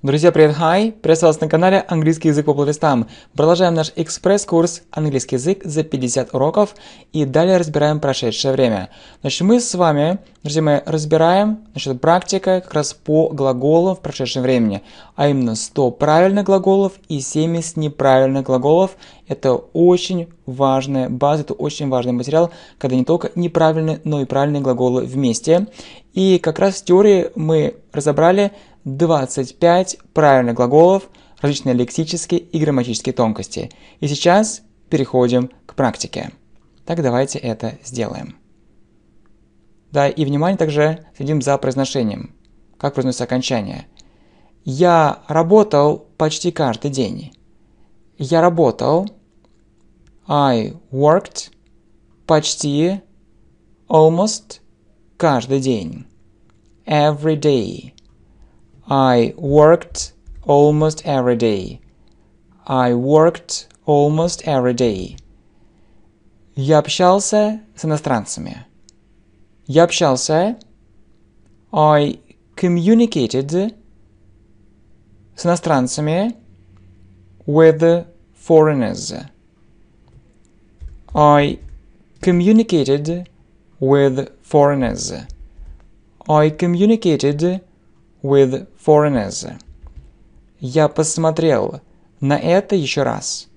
Друзья, привет, хай! Приветствую вас на канале Английский язык по плейлистам. Продолжаем наш экспресс-курс «Английский язык за 50 уроков» и далее разбираем прошедшее время. Значит, мы с вами, друзья мои, разбираем значит, практика как раз по глаголам в прошедшем времени, а именно 100 правильных глаголов и 70 неправильных глаголов. Это очень важная база, это очень важный материал, когда не только неправильные, но и правильные глаголы вместе. И как раз в теории мы разобрали 25 правильных глаголов, различные лексические и грамматические тонкости. И сейчас переходим к практике. Так давайте это сделаем. Да, и внимание также следим за произношением, как произносится окончание. Я работал почти каждый день. Я работал. I worked почти almost каждый день. Every day. I worked almost every day. I worked almost every day. Я общался с иностранцами. Я общался. I communicated с иностранцами with foreigners. I communicated with foreigners. I communicated with foreigners. Я посмотрел на это еще раз.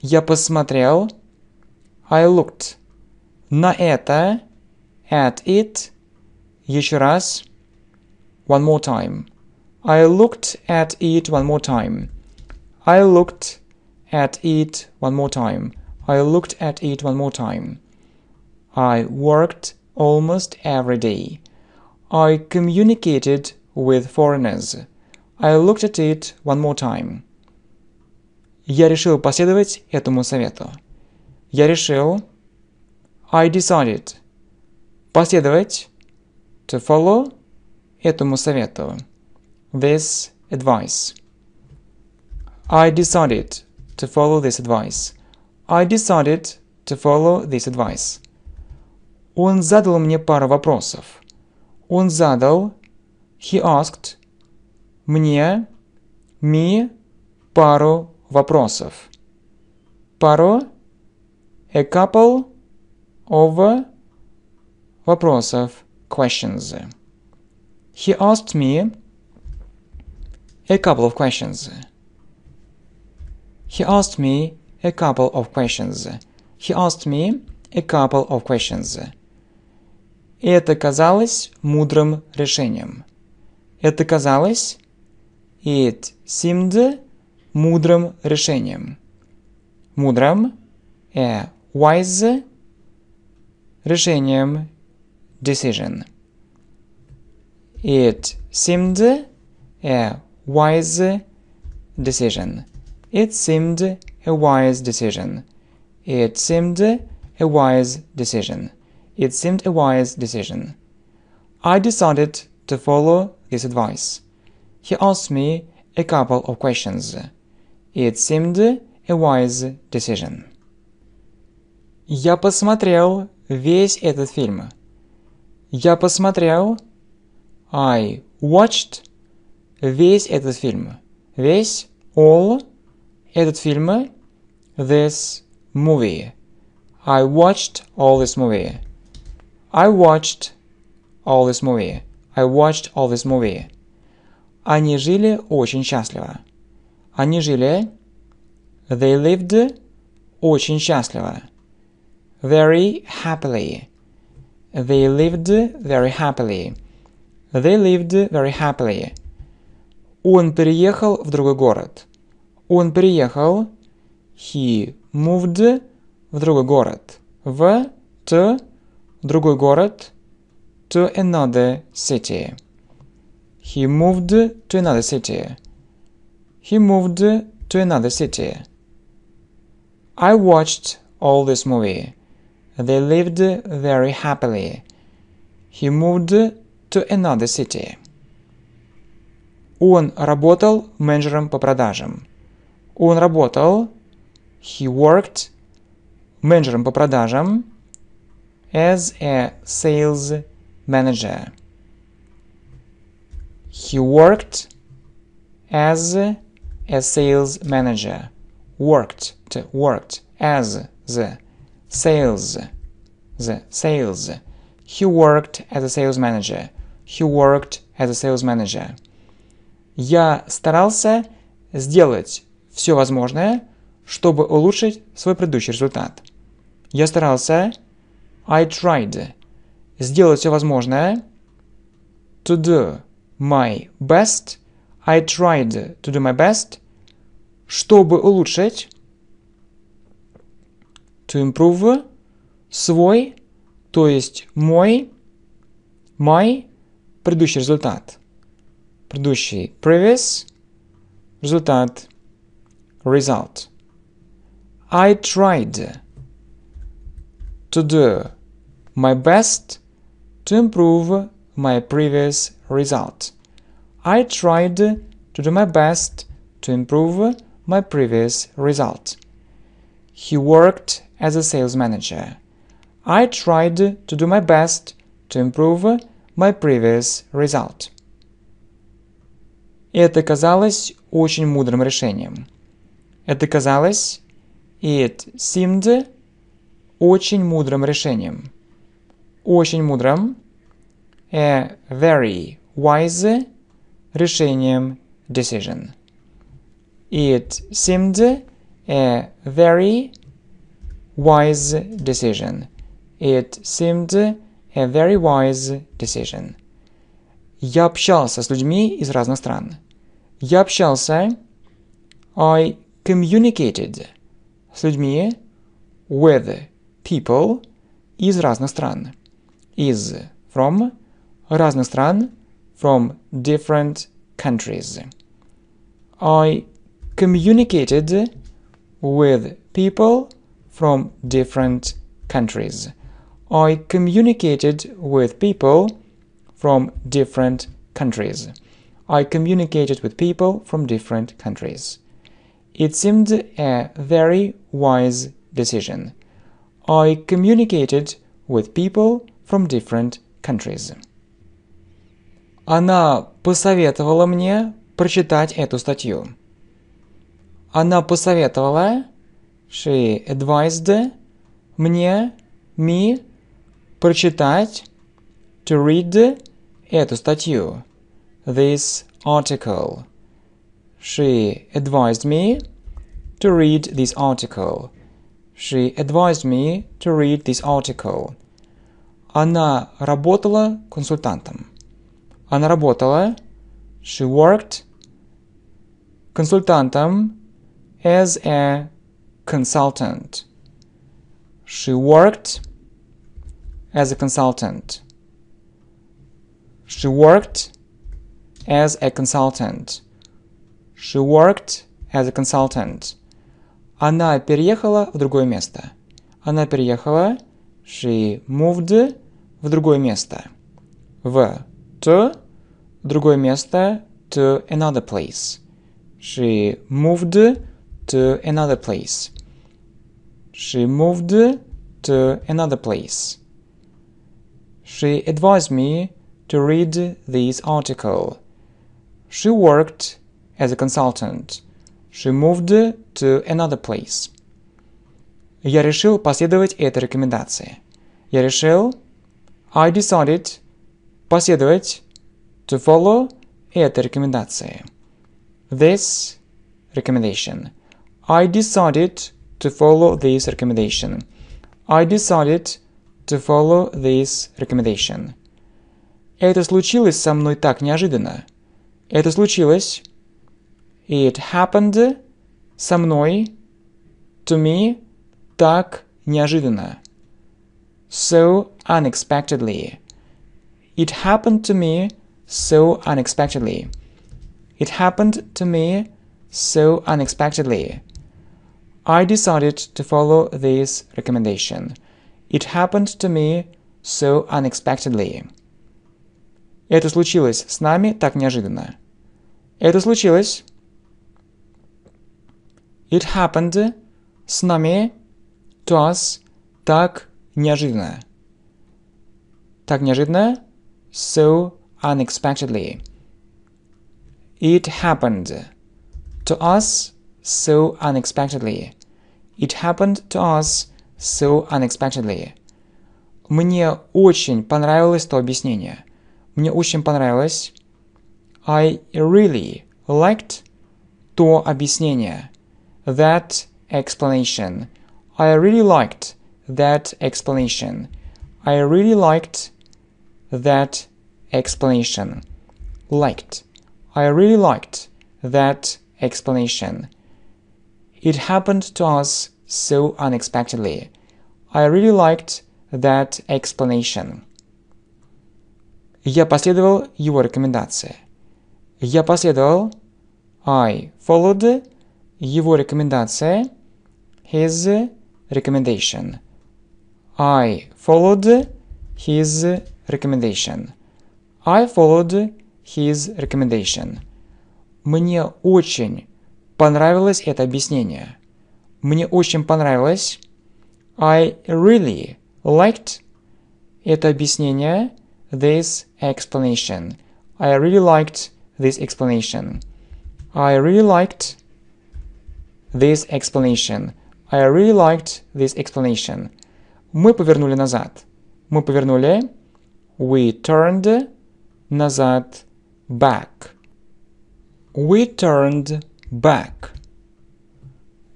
Я посмотрел. I looked. На это. At it. Еще раз. One more time. I looked at it one more time. I looked at it one more time. I looked at it one more time. I worked almost every day. I communicated with foreigners. I looked at it one more time. Я решил последовать этому совету. Я решил. I decided. Последовать. To follow. Этому совету. This advice. I decided to follow this advice. I decided to follow this advice. Он задал мне пару вопросов. Он задал He asked мне, me пару вопросов. Пару a couple of вопросов, questions. He asked me a couple of questions. He asked me a couple of questions. He asked me a couple of questions. это казалось мудрым решением. Это казалось it seemed мудрым решением. Мудрым a wise э, решением decision. It seemed a wise decision. It seemed a wise decision. It seemed a wise decision. It seemed a wise decision. I decided to follow his advice. He asked me a couple of questions. It seemed a wise decision. Я посмотрел весь этот фильм. Я посмотрел I watched весь этот фильм. Весь all этот фильм this movie. I watched all this movie. I watched all this movie. I watched all this movie. Они жили очень счастливо. Они жили They lived очень счастливо. Very happily. They lived very happily. They lived very happily. Он переехал в другой город. Он переехал. He moved в другой город. В to другой город. to another city. He moved to another city. He moved to another city. I watched all this movie. They lived very happily. He moved to another city. Он работал менеджером по продажам. Он работал, he worked, менеджером по продажам, as a sales manager. He worked as a sales manager. Worked, worked as the sales, the sales. He worked as a sales manager. He worked as a sales manager. Я старался сделать все возможное, чтобы улучшить свой предыдущий результат. Я старался. I tried сделать все возможное. To do my best. I tried to do my best. Чтобы улучшить. To improve. Свой. То есть мой. My. Предыдущий результат. Предыдущий previous. Результат. Result. I tried to do my best. to improve my previous result. I tried to do my best to improve my previous result. He worked as a sales manager. I tried to do my best to improve my previous result. это казалось очень мудрым решением. Это казалось, it seemed, очень мудрым решением. очень мудрым, a very wise решением decision. It seemed a very wise decision. It seemed a very wise decision. Я общался с людьми из разных стран. Я общался I communicated с людьми with people из разных стран. is from разных стран, from different countries. I communicated with people from different countries. I communicated with people from different countries. I communicated with people from different countries. It seemed a very wise decision. I communicated with people from different countries. Она посоветовала мне прочитать эту статью. Она посоветовала she advised мне me прочитать to read эту статью this article. She advised me to read this article. She advised me to read this article. Она работала консультантом. Она работала. She worked консультантом as a consultant. She worked as a consultant. She worked as a consultant. She worked as a consultant. Она переехала в другое место. Она переехала she moved в другое место. В to другое место to another place. She moved to another place. She moved to another place. She advised me to read this article. She worked as a consultant. She moved to another place. Я решил последовать этой рекомендации. Я решил I decided последовать to follow этой рекомендации. This recommendation. I decided to follow this recommendation. I decided to follow this recommendation. Это случилось со мной так неожиданно. Это случилось. It happened со мной to me так неожиданно. So unexpectedly. It happened to me so unexpectedly. It happened to me so unexpectedly. I decided to follow this recommendation. It happened to me so unexpectedly. Это случилось с нами так неожиданно. Это случилось. It happened с нами To us так неожиданно. Так неожиданно. So unexpectedly. It happened to us so unexpectedly. It happened to us so unexpectedly. Мне очень понравилось то объяснение. Мне очень понравилось. I really liked то объяснение. That explanation – I really liked that explanation. I really liked that explanation. Liked. I really liked that explanation. It happened to us so unexpectedly. I really liked that explanation. Я последовал его рекомендации. Я последовал I followed его рекомендации his recommendation. I followed his recommendation. I followed his recommendation. Мне очень понравилось это объяснение. Мне очень понравилось. I really liked это объяснение. This explanation. I really liked this explanation. I really liked this explanation. I really liked this explanation. Мы повернули назад. Мы повернули. We turned назад back. We turned back.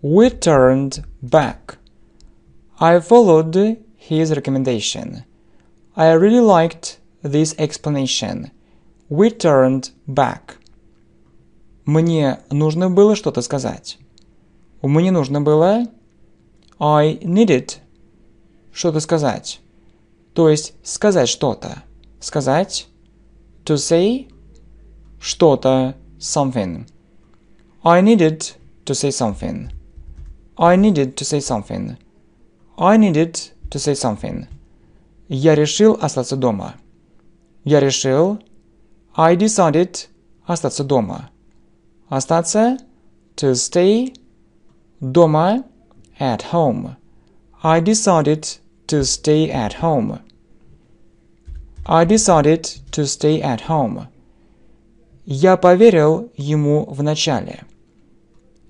We turned back. I followed his recommendation. I really liked this explanation. We turned back. Мне нужно было что-то сказать. Мне нужно было I needed что-то сказать. То есть сказать что-то. Сказать to say что-то something. I needed to say something. I needed to say something. I needed to say something. Я решил остаться дома. Я решил I decided остаться дома. Остаться to stay дома at home. I decided to stay at home. I decided to stay at home. Я поверил ему начале.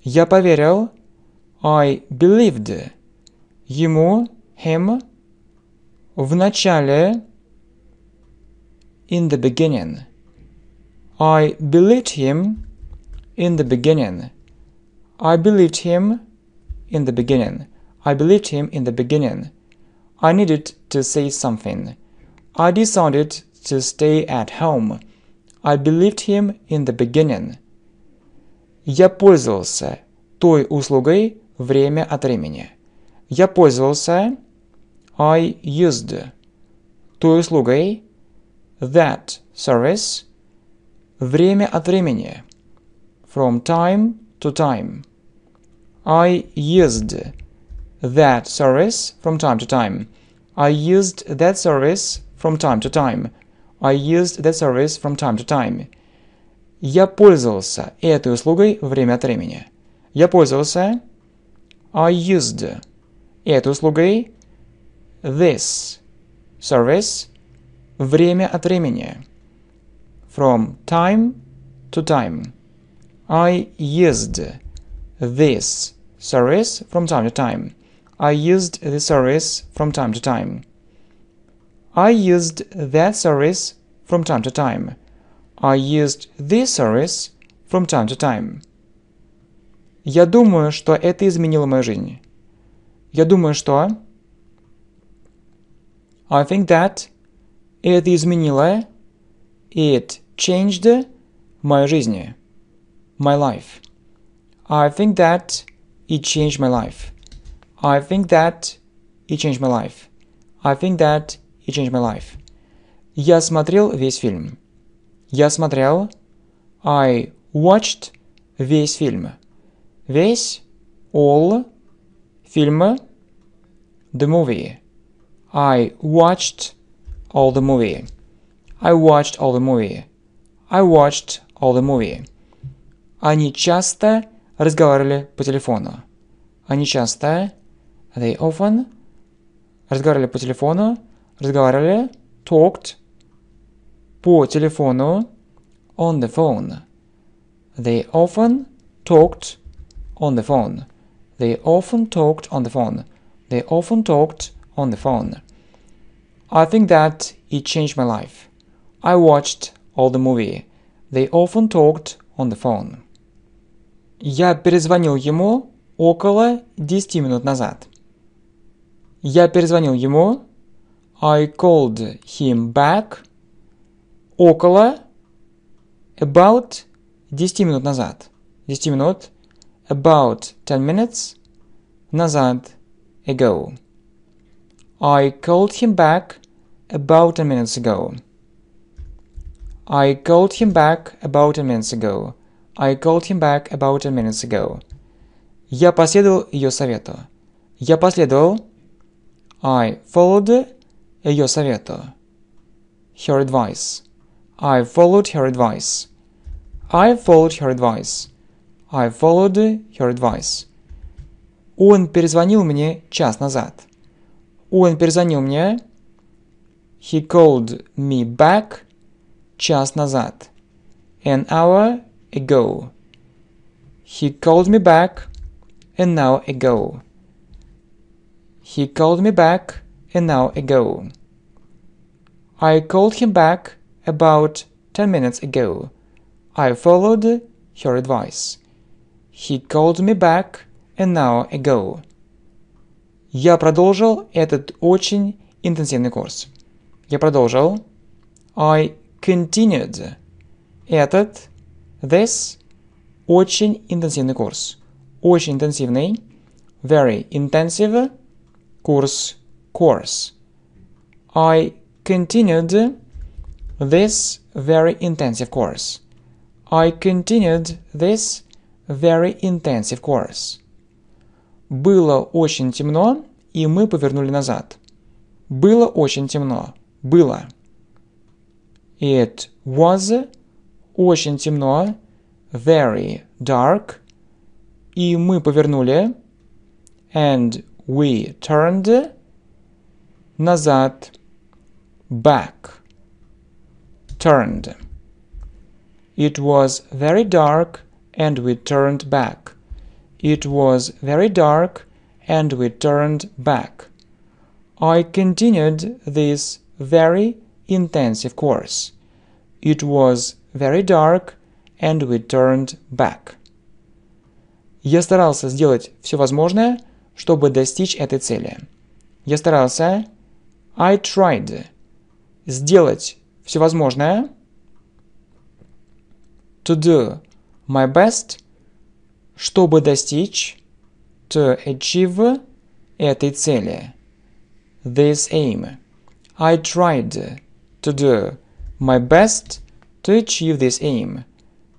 Я поверил. I believed. Ему, him. начале. In the beginning. I believed him in the beginning. I believed him in the beginning. I believed him in the beginning. I needed to say something. I decided to stay at home. I believed him in the beginning. Я пользовался той услугой время от времени. Я пользовался I used той услугой that service время от времени from time to time. I used that service from time to time. I used that service from time to time. I used that service from time to time. Я пользовался этой услугой время от времени. Я пользовался I used этой услугой this service время от времени. From time to time. I used this service from time to time. I used the service from time to time. I used that service from time to time. I used this service from time to time. Я думаю, что это изменило мою жизнь. Я думаю, что... I think that это изменило... It changed my жизнь. My life. I think that... It changed my life. I think that it changed my life. I think that it changed my life. Я смотрел весь фильм. Я смотрел. I watched весь фильм. Весь all фильм the movie. I watched all the movie. I watched all the movie. I watched all the movie. Они часто разговаривали по телефону. Они часто, they often, разговаривали по телефону, разговаривали, talked, по телефону, on the phone. They often talked on the phone. They often talked on the phone. They often talked on the phone. I think that it changed my life. I watched all the movie. They often talked on the phone. Я перезвонил ему около 10 минут назад. Я перезвонил ему. I called him back около about 10 минут назад. 10 минут about 10 minutes назад ago. I called him back about 10 minutes ago. I called him back about 10 minutes ago. I called him back about ten minutes ago. Я последовал ее совету. Я последовал. I followed ее совету. Her advice. I followed her advice. I followed her advice. I followed her advice. Он перезвонил мне час назад. Он перезвонил мне. He called me back час назад. An hour ago. He called me back an hour ago. He called me back an hour ago. I called him back about 10 minutes ago. I followed her advice. He called me back an hour ago. Я продолжил этот очень интенсивный курс. Я продолжил. I continued этот This – очень интенсивный курс. Очень интенсивный. Very intensive курс. Course. I continued this very intensive course. I continued this very intensive course. Было очень темно, и мы повернули назад. Было очень темно. Было. It was очень темно, very dark, и мы повернули, and we turned, назад, back, turned. It was very dark and we turned back. It was very dark and we turned back. I continued this very intensive course. It was very dark, and we turned back. Я старался сделать все возможное, чтобы достичь этой цели. Я старался I tried сделать все возможное to do my best, чтобы достичь to achieve этой цели. This aim. I tried to do my best – to achieve this aim.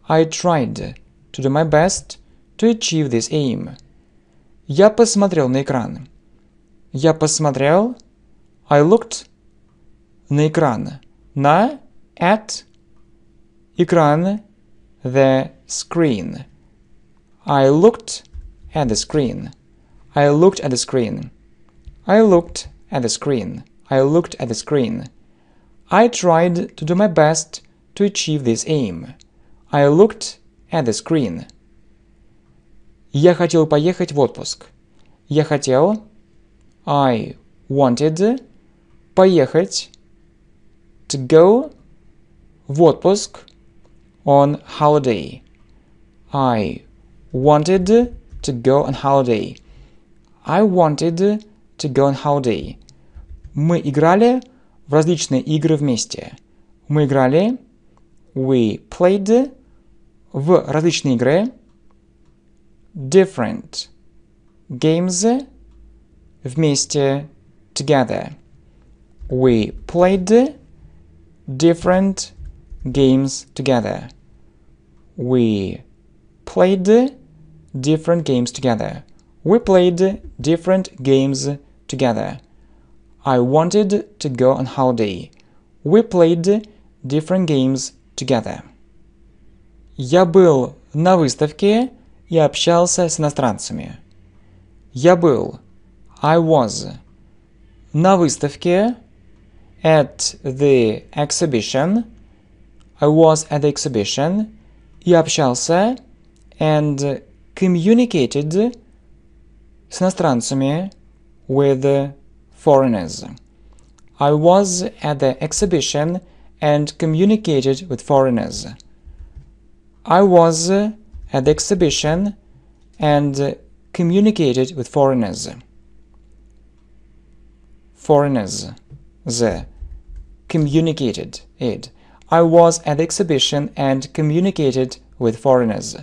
I tried to do my best to achieve this aim. Я посмотрел на экран. Я посмотрел. I looked на экран. На at экран the screen. I looked at the screen. I looked at the screen. I looked at the screen. I looked at the screen. I tried to do my best to achieve this aim. I looked at the screen. Я хотел поехать в отпуск. Я хотел I wanted поехать to go в отпуск on holiday. I wanted to go on holiday. I wanted to go on holiday. Мы играли в различные игры вместе. Мы играли we played в различные игры different games вместе together. We played different games together. We played different games together. We played different games together. I wanted to go on holiday. We played different games together. Я был на выставке и общался с иностранцами. Я был I was на выставке at the exhibition. I was at the exhibition. Я общался and communicated с иностранцами with foreigners. I was at the exhibition and communicated with foreigners. I was at the exhibition and communicated with foreigners. Foreigners. The communicated it. I was at the exhibition and communicated with foreigners.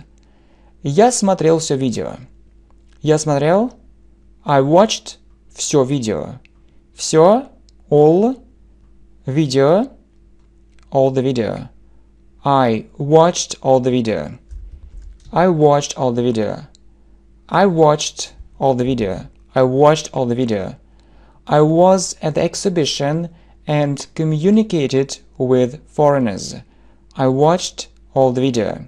Я смотрел все видео. Я смотрел. I watched все видео. Все all видео all the video. I watched all the video. I watched all the video. I watched all the video. I watched all the video. I was at the exhibition and communicated with foreigners. I watched all the video.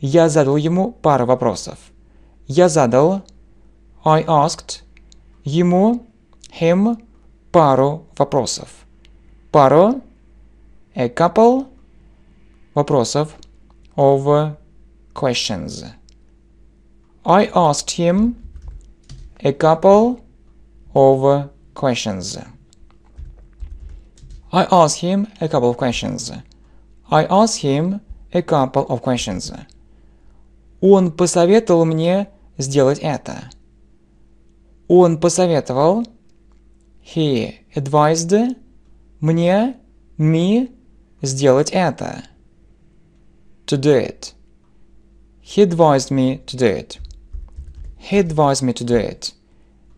Я задал ему пару вопросов. Я задал, I asked, ему, him, пару вопросов. Пару a couple вопросов of questions. I asked him a couple of questions. I asked him a couple of questions. I asked him a couple of questions. Он посоветовал мне сделать это. Он посоветовал, he advised, мне, me, сделать это. To do it. He advised me to do it. He advised me to do it.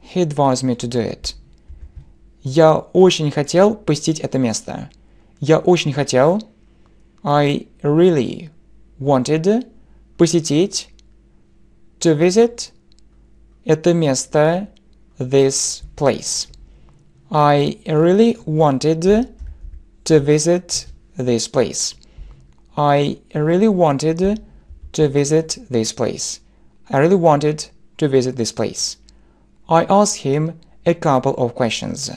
He advised me to do it. Я очень хотел посетить это место. Я очень хотел. I really wanted посетить to visit это место this place. I really wanted to visit this place. I really wanted to visit this place. I really wanted to visit this place. I asked him a couple of questions.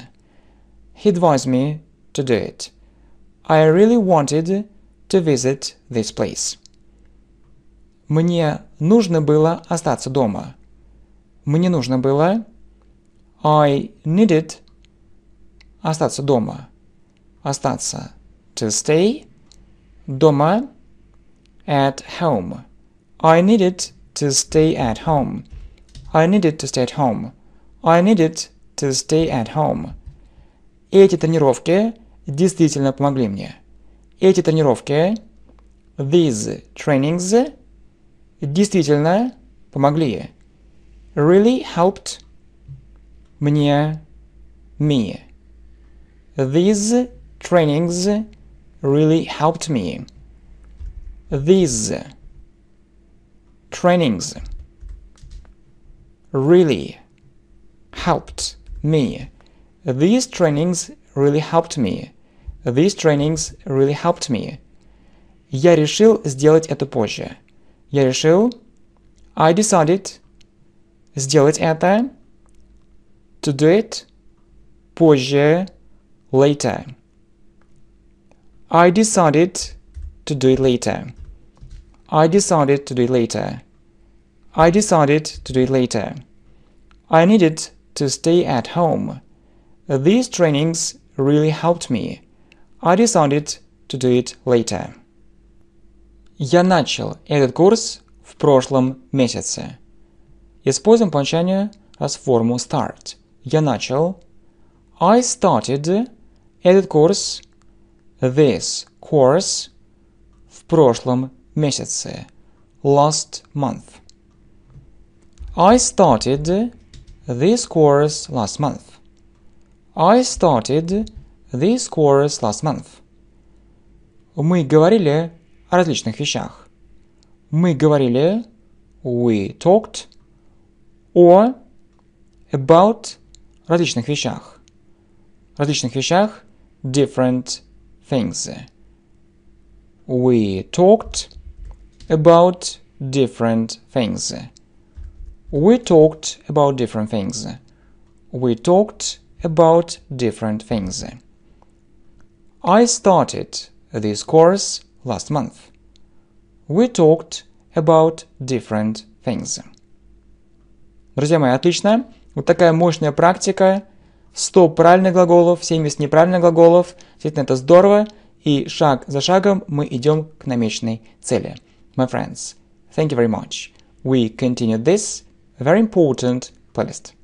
He advised me to do it. I really wanted to visit this place. Мне нужно было остаться дома. Мне нужно было I needed остаться дома. Остаться to stay дома at home. I needed to stay at home. I needed to stay at home. I needed to stay at home. Эти тренировки действительно помогли мне. Эти тренировки, these trainings, действительно помогли. Really helped мне, me. These trainings really helped me. These trainings really helped me. These trainings really helped me. These trainings really helped me. Я решил сделать это позже. Я решил I decided сделать это to do it позже later. I decided to do it later. I decided to do it later. I decided to do it later. I needed to stay at home. These trainings really helped me. I decided to do it later. Я начал этот курс в прошлом месяце. Используем окончание as форму start. Я начал. I started этот курс this course в прошлом месяце last month. I started this course last month. I started this course last month. Мы говорили о различных вещах. Мы говорили we talked о about различных вещах. Различных вещах different things. We talked about different things. We talked about different things. We talked about different things. I started this course last month. We talked about different things. Друзья мои, отлично. Вот такая мощная практика 100 правильных глаголов, 70 неправильных глаголов. Действительно, это здорово. И шаг за шагом мы идем к намеченной цели. My friends, thank you very much. We continue this very important playlist.